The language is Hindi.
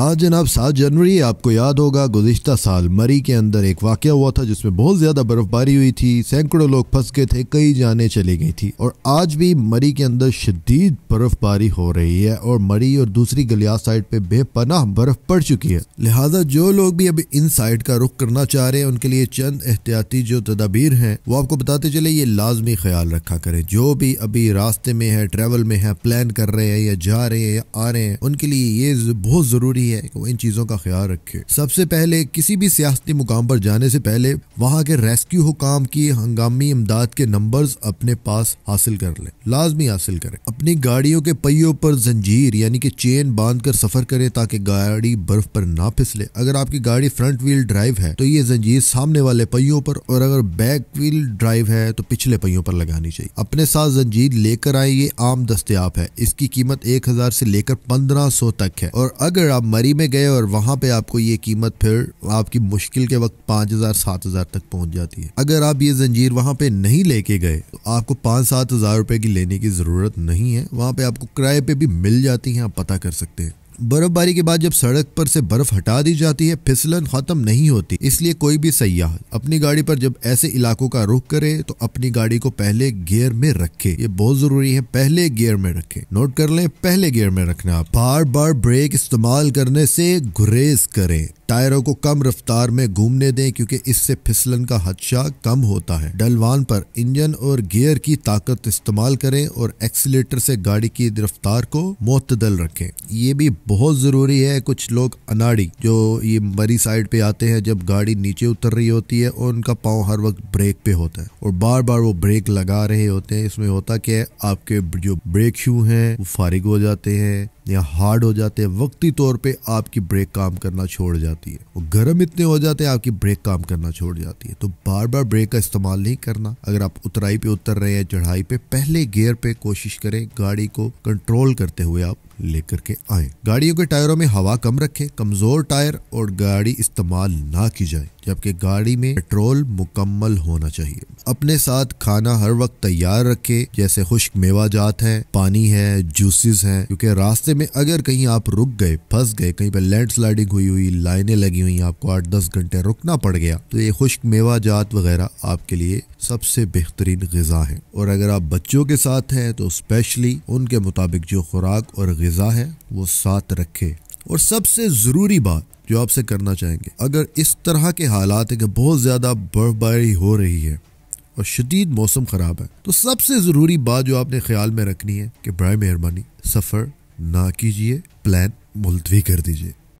आज जनाब सात जनवरी आपको याद होगा गुजशत साल मरी के अंदर एक वाक़ हुआ था जिसमें बहुत ज़्यादा बर्फबारी हुई थी सैकड़ों लोग फंस गए थे कई जाने चली गई थी और आज भी मरी के अंदर शदीद बर्फबारी हो रही है और मरी और दूसरी गलिया साइड पे बेपनाह बर्फ पड़ चुकी है लिहाजा जो लोग भी अभी इन साइड का रुख करना चाह रहे हैं उनके लिए चंद एहतियाती जो तदाबीर हैं वो आपको बताते चले ये लाजमी ख्याल रखा करें जो भी अभी रास्ते में है ट्रेवल में है प्लान कर रहे हैं या जा रहे हैं या आ रहे हैं उनके लिए ये बहुत ज़रूरी है है कि वो इन चीज़ों का ख्याल रखे सबसे पहले किसी भी सियासती मुकाम पर जाने से पहले वहाँ के रेस्क्यू हुकाम की हंगामी इमदाद के नंबर अपने पास हासिल कर ले लाजमी हासिल करें अपनी गाड़ियों के पहियों पर जंजीर यानी कि चेन बांध कर सफर करें ताकि गाड़ी बर्फ पर ना फिसले अगर आपकी गाड़ी फ्रंट व्हील ड्राइव है तो ये जंजीर सामने वाले पहियों पर और अगर बैक व्हील ड्राइव है तो पिछले पहियों पर लगानी चाहिए अपने साथ जंजीर लेकर आए ये आम दस्तियाब है इसकी कीमत एक हजार से लेकर पंद्रह सौ तक है और अगर आप मरी में गए और वहाँ पे आपको ये कीमत फिर आपकी मुश्किल के वक्त पाँच हज़ार सात हज़ार तक पहुँच जाती है अगर आप ये जंजीर वहाँ पे नहीं लेके गए तो आपको पाँच सात हज़ार रुपये की लेने की ज़रूरत नहीं है वहाँ पे आपको किराए पे भी मिल जाती हैं आप पता कर सकते हैं बर्फबारी के बाद जब सड़क पर से बर्फ हटा दी जाती है फिसलन खत्म नहीं होती इसलिए कोई भी सयाह अपनी गाड़ी पर जब ऐसे इलाकों का रुख करे तो अपनी गाड़ी को पहले गियर में रखे ये बहुत जरूरी है पहले गियर में रखे नोट कर लें पहले गियर में रखना बार बार ब्रेक इस्तेमाल करने से गुरेज करें टायरों को कम रफ्तार में घूमने दें क्योंकि इससे फिसलन का हदशा कम होता है डलवान पर इंजन और गियर की ताकत इस्तेमाल करें और एक्सीटर से गाड़ी की रफ्तार को मतदल रखें ये भी बहुत ज़रूरी है कुछ लोग अनाड़ी जो ये मरी साइड पे आते हैं जब गाड़ी नीचे उतर रही होती है और उनका पाँव हर वक्त ब्रेक पे होता है और बार बार वो ब्रेक लगा रहे होते हैं इसमें होता क्या है आपके जो ब्रेक शू हैं वो फारिग हो जाते हैं या हार्ड हो जाते हैं वक्ती तौर पे आपकी ब्रेक काम करना छोड़ जाती होती है वो गर्म इतने हो जाते हैं आपकी ब्रेक काम करना छोड़ जाती है तो बार बार ब्रेक का इस्तेमाल नहीं करना अगर आप उतराई पे उतर रहे हैं चढ़ाई पे पहले गियर पे कोशिश करें गाड़ी को कंट्रोल करते हुए आप लेकर के आए गाड़ियों के टायरों में हवा कम रखें कमजोर टायर और गाड़ी इस्तेमाल ना की जाए जबकि गाड़ी में पेट्रोल मुकम्मल होना चाहिए अपने साथ खाना हर वक्त तैयार रखें जैसे खुश्क मेवा जात है पानी है जूसेस है क्योंकि रास्ते में अगर कहीं आप रुक गए फंस गए कहीं पर लैंडस्लाइडिंग हुई हुई लाइनें लगी हुई आपको आठ दस घंटे रुकना पड़ गया तो ये खुश्क मेवा जात वगैरह आपके लिए सबसे बेहतरीन गज़ा है और अगर आप बच्चों के साथ हैं तो स्पेशली उनके मुताबिक जो खुराक और गज़ा है वो साथ रखे और सबसे ज़रूरी बात जो आपसे करना चाहेंगे अगर इस तरह के हालात है कि बहुत ज़्यादा बर्फबारी हो रही है और शदीद मौसम ख़राब है तो सबसे ज़रूरी बात जो आपने ख्याल में रखनी है कि बर मेहरबानी सफ़र ना कीजिए प्लान मुलतवी कर दीजिए